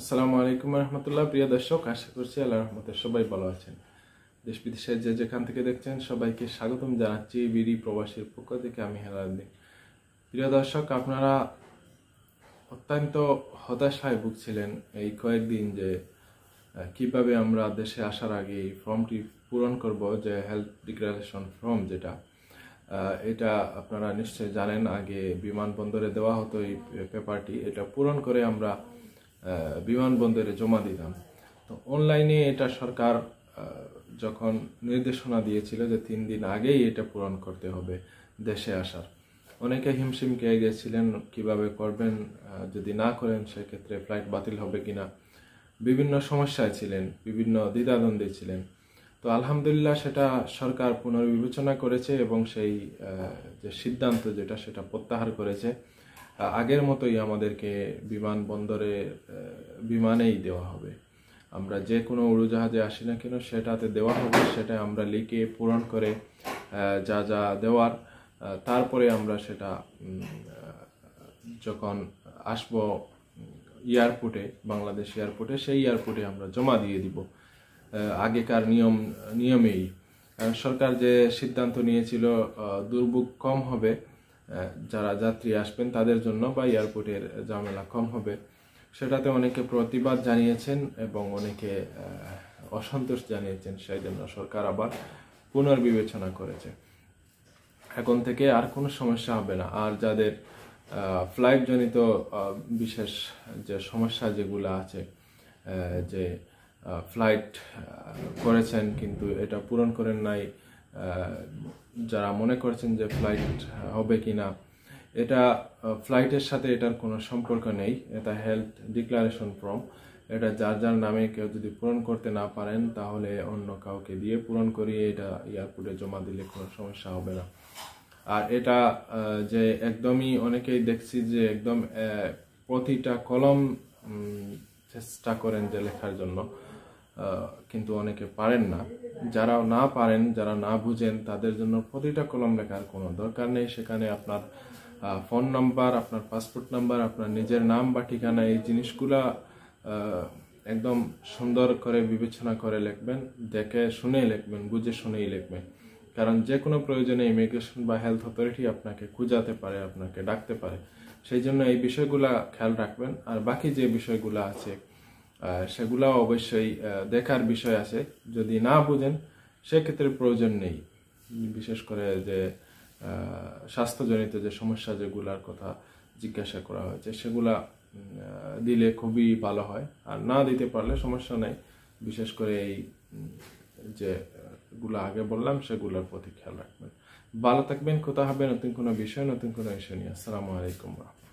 আসসালামু আলাইকুম রহমতুল্লাহ প্রিয় দর্শক আশা করছি আল্লাহ রহমতে সবাই ভালো আছেন দেশ বিদেশের যে যেখান থেকে দেখছেন সবাইকে স্বাগতম জানাচ্ছি বিডি প্রবাসীর পক্ষ থেকে আমি হেলাদ্দিন প্রিয় দর্শক আপনারা অত্যন্ত হতাশায় ভুগছিলেন এই কয়েকদিন যে কিভাবে আমরা দেশে আসার আগে এই ফর্মটি পূরণ করব যে হেলথ ডিক্লারেশন ফর্ম যেটা এটা আপনারা নিশ্চয়ই জানেন আগে বিমানবন্দরে দেওয়া হতো এই পেপারটি এটা পূরণ করে আমরা বিমানবন্দরে জমা দিতাম তো অনলাইনে এটা সরকার যখন নির্দেশনা দিয়েছিল যে তিন দিন আগেই এটা পূরণ করতে হবে দেশে আসার অনেকে হিমশিম খেয়ে গেছিলেন কিভাবে করবেন যদি না করেন সেক্ষেত্রে ফ্লাইট বাতিল হবে কিনা বিভিন্ন সমস্যায় ছিলেন বিভিন্ন দ্বিধাদ্বন্দ্বে ছিলেন তো আলহামদুলিল্লাহ সেটা সরকার পুনর্বিবেচনা করেছে এবং সেই যে সিদ্ধান্ত যেটা সেটা প্রত্যাহার করেছে আগের মতোই আমাদেরকে বিমানবন্দরে বিমানেই দেওয়া হবে আমরা যে কোনো উড়োজাহাজে আসি না কেন সেটাতে দেওয়া হবে সেটা আমরা লিখে পূরণ করে যা যা দেওয়ার তারপরে আমরা সেটা যখন আসব এয়ারপোর্টে বাংলাদেশ এয়ারপোর্টে সেই এয়ারপোর্টে আমরা জমা দিয়ে দিব আগেকার নিয়ম নিয়মেই সরকার যে সিদ্ধান্ত নিয়েছিল দুর্ভোগ কম হবে যারা যাত্রী আসবেন তাদের জন্য বা এয়ারপোর্টের ঝামেলা কম হবে সেটাতে অনেকে প্রতিবাদ জানিয়েছেন এবং অনেকে অসন্তোষ জানিয়েছেন সেই জন্য সরকার আবার পুনর্বিবেচনা করেছে এখন থেকে আর কোনো সমস্যা হবে না আর যাদের ফ্লাইটজনিত বিশেষ যে সমস্যা যেগুলো আছে যে ফ্লাইট করেছেন কিন্তু এটা পূরণ করেন নাই যারা মনে করছেন যে ফ্লাইট হবে কি না এটা ফ্লাইটের সাথে এটার কোনো সম্পর্ক নেই এটা হেলথ ডিক্লারেশন ফর্ম এটা যার যার নামে কেউ যদি পূরণ করতে না পারেন তাহলে অন্য কাউকে দিয়ে পূরণ করিয়ে এটা এয়ারপোর্টে জমা দিলে কোনো সমস্যা হবে না আর এটা যে একদমই অনেকেই দেখছি যে একদম প্রতিটা কলম চেষ্টা করেন যে লেখার জন্য কিন্তু অনেকে পারেন না যারা না পারেন যারা না বুঝেন তাদের জন্য প্রতিটা কলম লেখার কোনো দরকার নেই সেখানে আপনার ফোন নাম্বার আপনার পাসপোর্ট নাম্বার আপনার নিজের নাম বা ঠিকানা এই জিনিসগুলা একদম সুন্দর করে বিবেচনা করে লিখবেন দেখে শুনেই লিখবেন বুঝে শুনেই লিখবেন কারণ যে কোনো প্রয়োজনে ইমিগ্রেশন বা হেলথ অথরিটি আপনাকে খুঁজাতে পারে আপনাকে ডাকতে পারে সেই জন্য এই বিষয়গুলা খেয়াল রাখবেন আর বাকি যে বিষয়গুলো আছে সেগুলাও অবশ্যই দেখার বিষয় আছে যদি না বুঝেন সেক্ষেত্রে প্রয়োজন নেই বিশেষ করে যে স্বাস্থ্যজনিত যে সমস্যা যেগুলার কথা জিজ্ঞাসা করা হয়েছে সেগুলা দিলে খুবই ভালো হয় আর না দিতে পারলে সমস্যা নেই বিশেষ করে এই যে গুলো আগে বললাম সেগুলোর প্রতি খেয়াল রাখবেন ভালো থাকবেন কোথা হবে নতুন কোনো বিষয় নতুন কোনো ইস্যু নিয়ে আসসালামু আলাইকুম